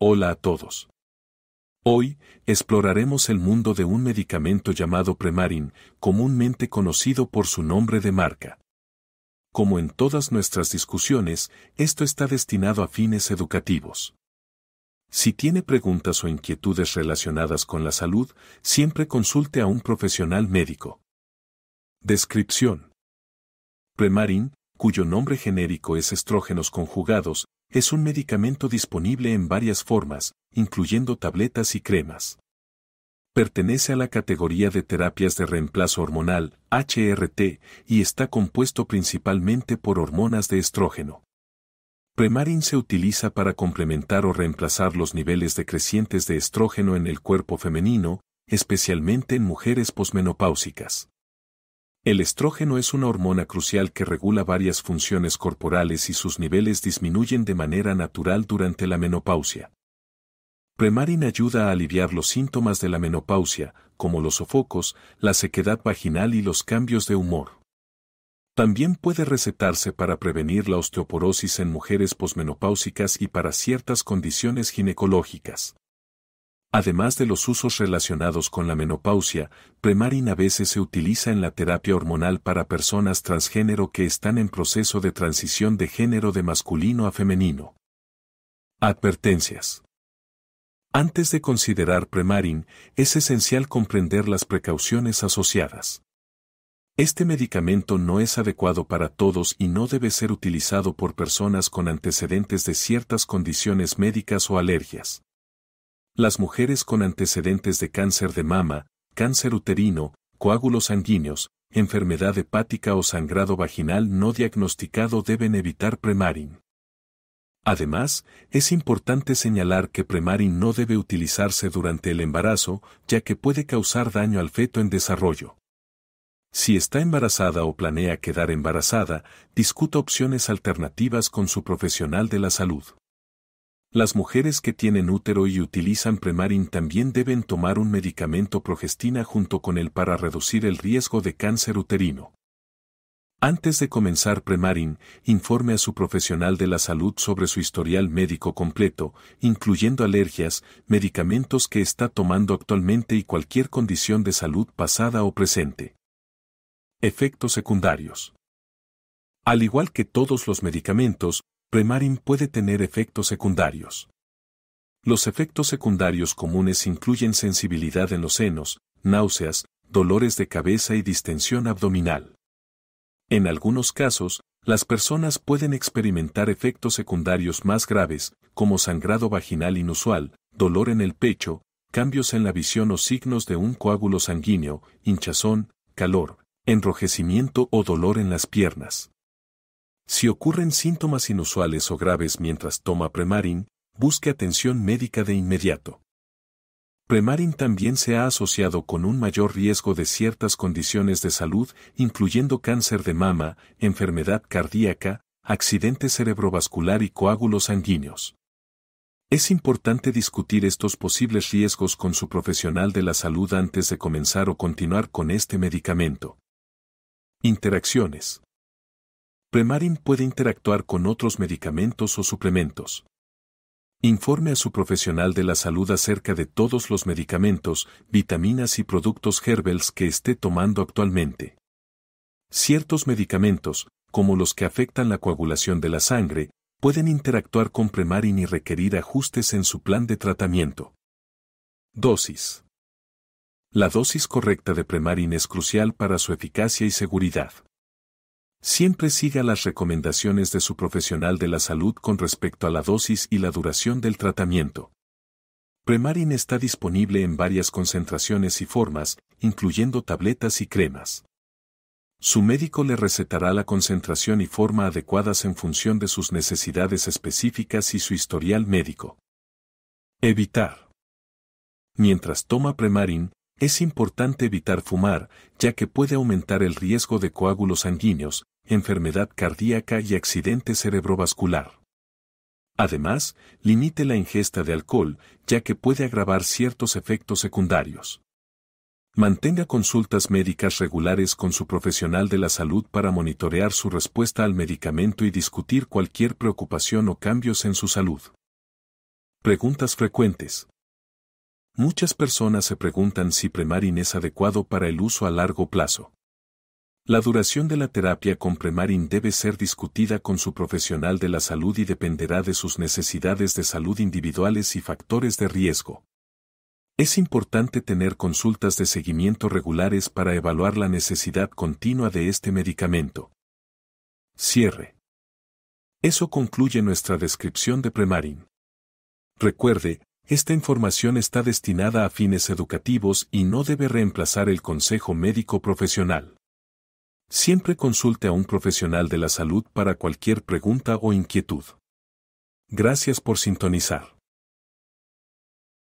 Hola a todos. Hoy, exploraremos el mundo de un medicamento llamado Premarin, comúnmente conocido por su nombre de marca. Como en todas nuestras discusiones, esto está destinado a fines educativos. Si tiene preguntas o inquietudes relacionadas con la salud, siempre consulte a un profesional médico. Descripción. Premarin, cuyo nombre genérico es estrógenos conjugados, es un medicamento disponible en varias formas, incluyendo tabletas y cremas. Pertenece a la categoría de terapias de reemplazo hormonal, HRT, y está compuesto principalmente por hormonas de estrógeno. Premarin se utiliza para complementar o reemplazar los niveles decrecientes de estrógeno en el cuerpo femenino, especialmente en mujeres posmenopáusicas. El estrógeno es una hormona crucial que regula varias funciones corporales y sus niveles disminuyen de manera natural durante la menopausia. Premarin ayuda a aliviar los síntomas de la menopausia, como los sofocos, la sequedad vaginal y los cambios de humor. También puede recetarse para prevenir la osteoporosis en mujeres posmenopáusicas y para ciertas condiciones ginecológicas. Además de los usos relacionados con la menopausia, Premarin a veces se utiliza en la terapia hormonal para personas transgénero que están en proceso de transición de género de masculino a femenino. Advertencias. Antes de considerar Premarin, es esencial comprender las precauciones asociadas. Este medicamento no es adecuado para todos y no debe ser utilizado por personas con antecedentes de ciertas condiciones médicas o alergias. Las mujeres con antecedentes de cáncer de mama, cáncer uterino, coágulos sanguíneos, enfermedad hepática o sangrado vaginal no diagnosticado deben evitar Premarin. Además, es importante señalar que Premarin no debe utilizarse durante el embarazo, ya que puede causar daño al feto en desarrollo. Si está embarazada o planea quedar embarazada, discuta opciones alternativas con su profesional de la salud. Las mujeres que tienen útero y utilizan Premarin también deben tomar un medicamento progestina junto con él para reducir el riesgo de cáncer uterino. Antes de comenzar Premarin, informe a su profesional de la salud sobre su historial médico completo, incluyendo alergias, medicamentos que está tomando actualmente y cualquier condición de salud pasada o presente. Efectos secundarios. Al igual que todos los medicamentos, Remarin puede tener efectos secundarios. Los efectos secundarios comunes incluyen sensibilidad en los senos, náuseas, dolores de cabeza y distensión abdominal. En algunos casos, las personas pueden experimentar efectos secundarios más graves, como sangrado vaginal inusual, dolor en el pecho, cambios en la visión o signos de un coágulo sanguíneo, hinchazón, calor, enrojecimiento o dolor en las piernas. Si ocurren síntomas inusuales o graves mientras toma Premarin, busque atención médica de inmediato. Premarin también se ha asociado con un mayor riesgo de ciertas condiciones de salud, incluyendo cáncer de mama, enfermedad cardíaca, accidente cerebrovascular y coágulos sanguíneos. Es importante discutir estos posibles riesgos con su profesional de la salud antes de comenzar o continuar con este medicamento. Interacciones. Premarin puede interactuar con otros medicamentos o suplementos. Informe a su profesional de la salud acerca de todos los medicamentos, vitaminas y productos herbels que esté tomando actualmente. Ciertos medicamentos, como los que afectan la coagulación de la sangre, pueden interactuar con Premarin y requerir ajustes en su plan de tratamiento. Dosis. La dosis correcta de Premarin es crucial para su eficacia y seguridad. Siempre siga las recomendaciones de su profesional de la salud con respecto a la dosis y la duración del tratamiento. Premarin está disponible en varias concentraciones y formas, incluyendo tabletas y cremas. Su médico le recetará la concentración y forma adecuadas en función de sus necesidades específicas y su historial médico. Evitar. Mientras toma Premarin, es importante evitar fumar, ya que puede aumentar el riesgo de coágulos sanguíneos, enfermedad cardíaca y accidente cerebrovascular. Además, limite la ingesta de alcohol, ya que puede agravar ciertos efectos secundarios. Mantenga consultas médicas regulares con su profesional de la salud para monitorear su respuesta al medicamento y discutir cualquier preocupación o cambios en su salud. Preguntas frecuentes. Muchas personas se preguntan si Premarin es adecuado para el uso a largo plazo. La duración de la terapia con Premarin debe ser discutida con su profesional de la salud y dependerá de sus necesidades de salud individuales y factores de riesgo. Es importante tener consultas de seguimiento regulares para evaluar la necesidad continua de este medicamento. Cierre. Eso concluye nuestra descripción de Premarin. Recuerde, esta información está destinada a fines educativos y no debe reemplazar el consejo médico profesional. Siempre consulte a un profesional de la salud para cualquier pregunta o inquietud. Gracias por sintonizar.